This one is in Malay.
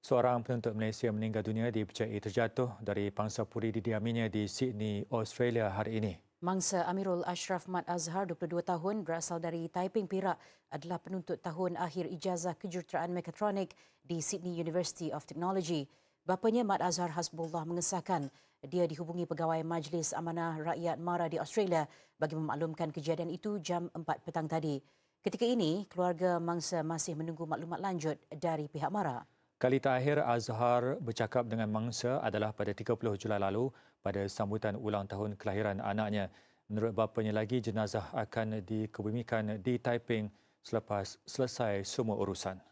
Seorang penuntut Malaysia meninggal dunia dipercayai terjatuh dari pangsa puri di didiaminya di Sydney, Australia hari ini. Mangsa Amirul Ashraf Mat Azhar, 22 tahun, berasal dari Taiping Perak, adalah penuntut tahun akhir ijazah kejuruteraan mekatronik di Sydney University of Technology. Bapanya Mat Azhar Hasbullah mengesahkan dia dihubungi pegawai Majlis Amanah Rakyat Mara di Australia bagi memaklumkan kejadian itu jam 4 petang tadi. Ketika ini, keluarga mangsa masih menunggu maklumat lanjut dari pihak Mara. Kali terakhir Azhar bercakap dengan mangsa adalah pada 30 Julai lalu pada sambutan ulang tahun kelahiran anaknya. Menurut bapanya lagi, jenazah akan dikebumikan di Taiping selepas selesai semua urusan.